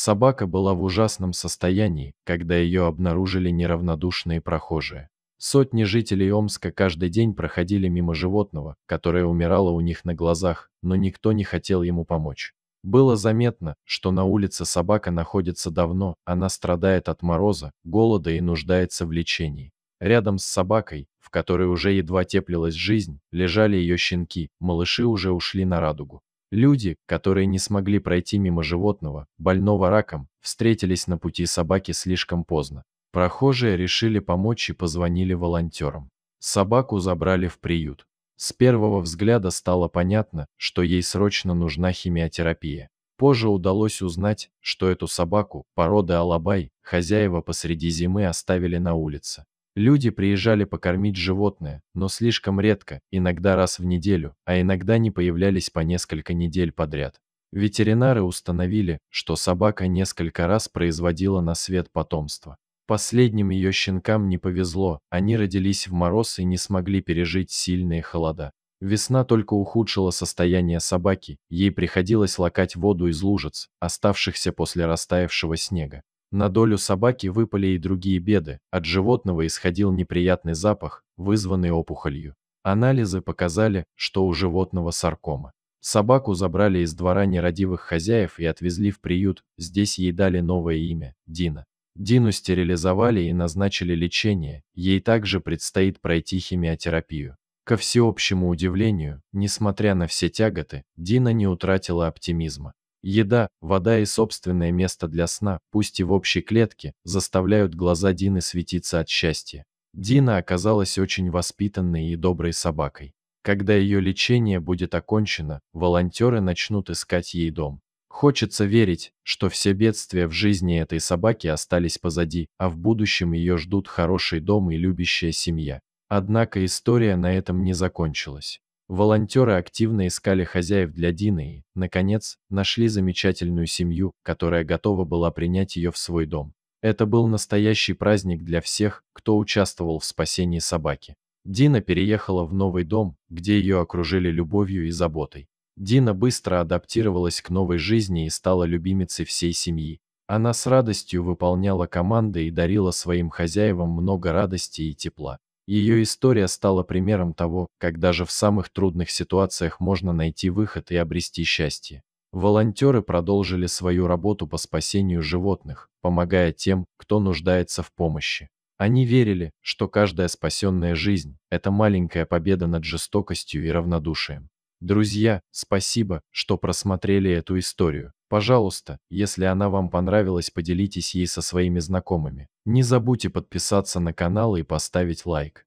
Собака была в ужасном состоянии, когда ее обнаружили неравнодушные прохожие. Сотни жителей Омска каждый день проходили мимо животного, которое умирало у них на глазах, но никто не хотел ему помочь. Было заметно, что на улице собака находится давно, она страдает от мороза, голода и нуждается в лечении. Рядом с собакой, в которой уже едва теплилась жизнь, лежали ее щенки, малыши уже ушли на радугу. Люди, которые не смогли пройти мимо животного, больного раком, встретились на пути собаки слишком поздно. Прохожие решили помочь и позвонили волонтерам. Собаку забрали в приют. С первого взгляда стало понятно, что ей срочно нужна химиотерапия. Позже удалось узнать, что эту собаку, породы Алабай, хозяева посреди зимы оставили на улице. Люди приезжали покормить животное, но слишком редко, иногда раз в неделю, а иногда не появлялись по несколько недель подряд. Ветеринары установили, что собака несколько раз производила на свет потомство. Последним ее щенкам не повезло, они родились в мороз и не смогли пережить сильные холода. Весна только ухудшила состояние собаки, ей приходилось лакать воду из лужиц, оставшихся после растаявшего снега. На долю собаки выпали и другие беды, от животного исходил неприятный запах, вызванный опухолью. Анализы показали, что у животного саркома. Собаку забрали из двора нерадивых хозяев и отвезли в приют, здесь ей дали новое имя – Дина. Дину стерилизовали и назначили лечение, ей также предстоит пройти химиотерапию. Ко всеобщему удивлению, несмотря на все тяготы, Дина не утратила оптимизма. Еда, вода и собственное место для сна, пусть и в общей клетке, заставляют глаза Дины светиться от счастья. Дина оказалась очень воспитанной и доброй собакой. Когда ее лечение будет окончено, волонтеры начнут искать ей дом. Хочется верить, что все бедствия в жизни этой собаки остались позади, а в будущем ее ждут хороший дом и любящая семья. Однако история на этом не закончилась. Волонтеры активно искали хозяев для Дины и, наконец, нашли замечательную семью, которая готова была принять ее в свой дом. Это был настоящий праздник для всех, кто участвовал в спасении собаки. Дина переехала в новый дом, где ее окружили любовью и заботой. Дина быстро адаптировалась к новой жизни и стала любимицей всей семьи. Она с радостью выполняла команды и дарила своим хозяевам много радости и тепла. Ее история стала примером того, как даже в самых трудных ситуациях можно найти выход и обрести счастье. Волонтеры продолжили свою работу по спасению животных, помогая тем, кто нуждается в помощи. Они верили, что каждая спасенная жизнь – это маленькая победа над жестокостью и равнодушием. Друзья, спасибо, что просмотрели эту историю. Пожалуйста, если она вам понравилась, поделитесь ей со своими знакомыми. Не забудьте подписаться на канал и поставить лайк.